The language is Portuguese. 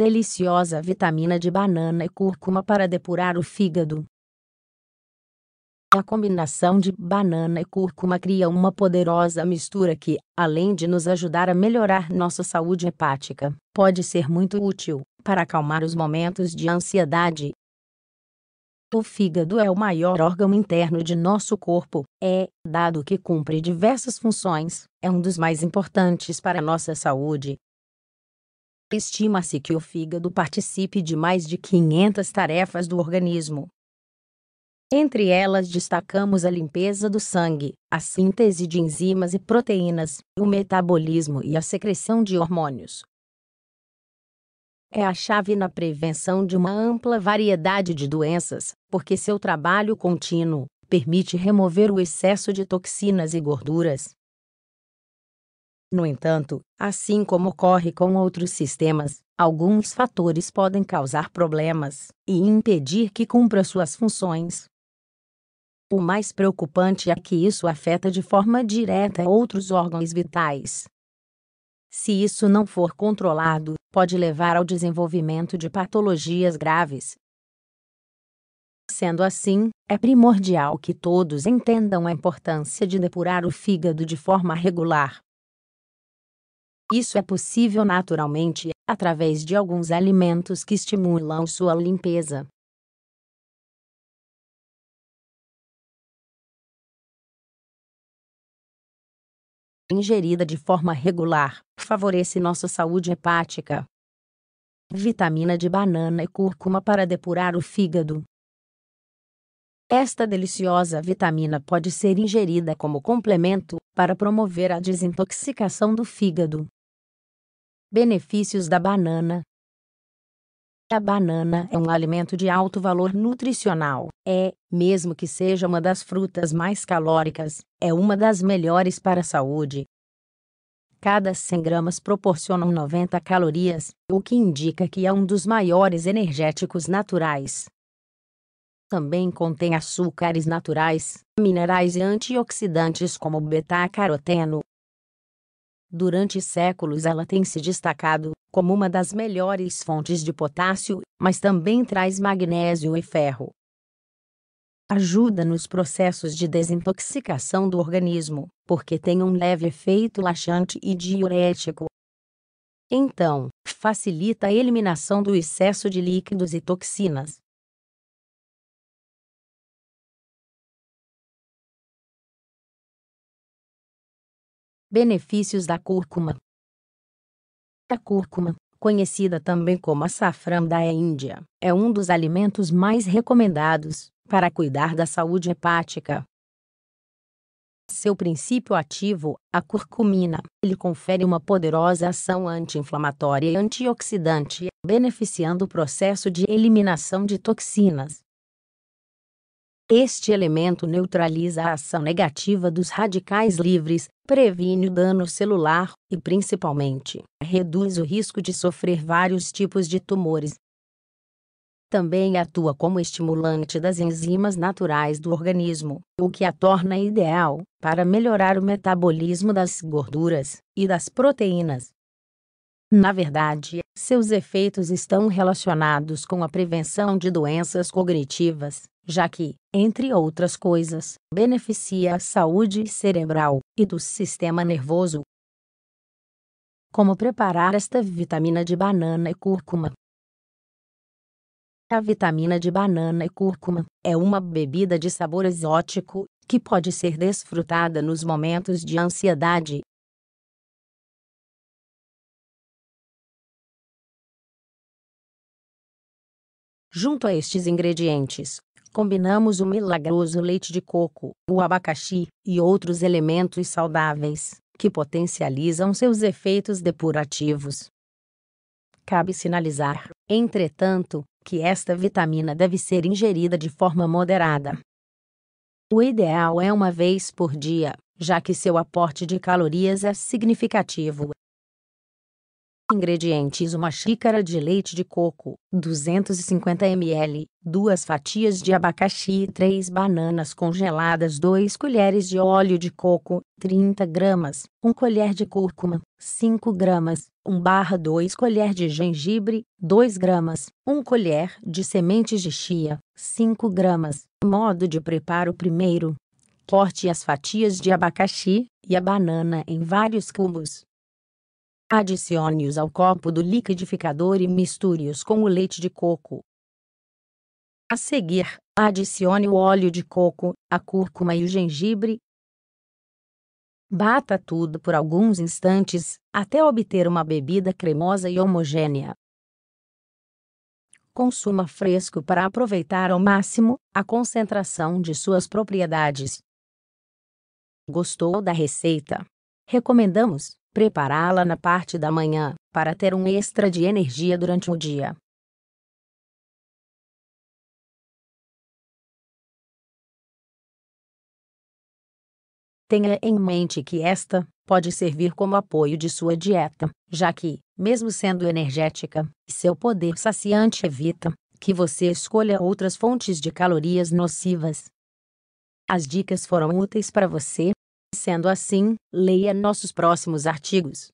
Deliciosa vitamina de banana e cúrcuma para depurar o fígado. A combinação de banana e cúrcuma cria uma poderosa mistura que, além de nos ajudar a melhorar nossa saúde hepática, pode ser muito útil para acalmar os momentos de ansiedade. O fígado é o maior órgão interno de nosso corpo, é, dado que cumpre diversas funções, é um dos mais importantes para a nossa saúde, Estima-se que o fígado participe de mais de 500 tarefas do organismo. Entre elas destacamos a limpeza do sangue, a síntese de enzimas e proteínas, o metabolismo e a secreção de hormônios. É a chave na prevenção de uma ampla variedade de doenças, porque seu trabalho contínuo permite remover o excesso de toxinas e gorduras, no entanto, assim como ocorre com outros sistemas, alguns fatores podem causar problemas e impedir que cumpra suas funções. O mais preocupante é que isso afeta de forma direta outros órgãos vitais. Se isso não for controlado, pode levar ao desenvolvimento de patologias graves. Sendo assim, é primordial que todos entendam a importância de depurar o fígado de forma regular. Isso é possível naturalmente, através de alguns alimentos que estimulam sua limpeza. Ingerida de forma regular, favorece nossa saúde hepática. Vitamina de banana e cúrcuma para depurar o fígado. Esta deliciosa vitamina pode ser ingerida como complemento para promover a desintoxicação do fígado. Benefícios da banana. A banana é um alimento de alto valor nutricional. É, mesmo que seja uma das frutas mais calóricas, é uma das melhores para a saúde. Cada 100 gramas proporcionam 90 calorias, o que indica que é um dos maiores energéticos naturais. Também contém açúcares naturais, minerais e antioxidantes como beta-caroteno, Durante séculos ela tem se destacado como uma das melhores fontes de potássio, mas também traz magnésio e ferro. Ajuda nos processos de desintoxicação do organismo, porque tem um leve efeito laxante e diurético. Então, facilita a eliminação do excesso de líquidos e toxinas. Benefícios da cúrcuma. A cúrcuma, conhecida também como açafrão da Índia, é um dos alimentos mais recomendados para cuidar da saúde hepática. Seu princípio ativo, a curcumina, lhe confere uma poderosa ação anti-inflamatória e antioxidante, beneficiando o processo de eliminação de toxinas. Este elemento neutraliza a ação negativa dos radicais livres, previne o dano celular e, principalmente, reduz o risco de sofrer vários tipos de tumores. Também atua como estimulante das enzimas naturais do organismo, o que a torna ideal para melhorar o metabolismo das gorduras e das proteínas. Na verdade, seus efeitos estão relacionados com a prevenção de doenças cognitivas, já que, entre outras coisas, beneficia a saúde cerebral e do sistema nervoso. Como preparar esta vitamina de banana e cúrcuma? A vitamina de banana e cúrcuma é uma bebida de sabor exótico que pode ser desfrutada nos momentos de ansiedade. Junto a estes ingredientes, Combinamos o milagroso leite de coco, o abacaxi e outros elementos saudáveis que potencializam seus efeitos depurativos. Cabe sinalizar, entretanto, que esta vitamina deve ser ingerida de forma moderada. O ideal é uma vez por dia, já que seu aporte de calorias é significativo Ingredientes: uma xícara de leite de coco, 250 ml, duas fatias de abacaxi, três bananas congeladas, 2 colheres de óleo de coco, 30 gramas, 1 colher de cúrcuma, 5 gramas, 1 barra 2 colher de gengibre, 2 gramas, 1 colher de sementes de chia, 5 gramas. Modo de preparo primeiro. Corte as fatias de abacaxi e a banana em vários cubos. Adicione-os ao copo do liquidificador e misture-os com o leite de coco. A seguir, adicione o óleo de coco, a cúrcuma e o gengibre. Bata tudo por alguns instantes, até obter uma bebida cremosa e homogênea. Consuma fresco para aproveitar ao máximo a concentração de suas propriedades. Gostou da receita? Recomendamos Prepará-la na parte da manhã, para ter um extra de energia durante o dia. Tenha em mente que esta pode servir como apoio de sua dieta, já que, mesmo sendo energética, seu poder saciante evita que você escolha outras fontes de calorias nocivas. As dicas foram úteis para você? Sendo assim, leia nossos próximos artigos.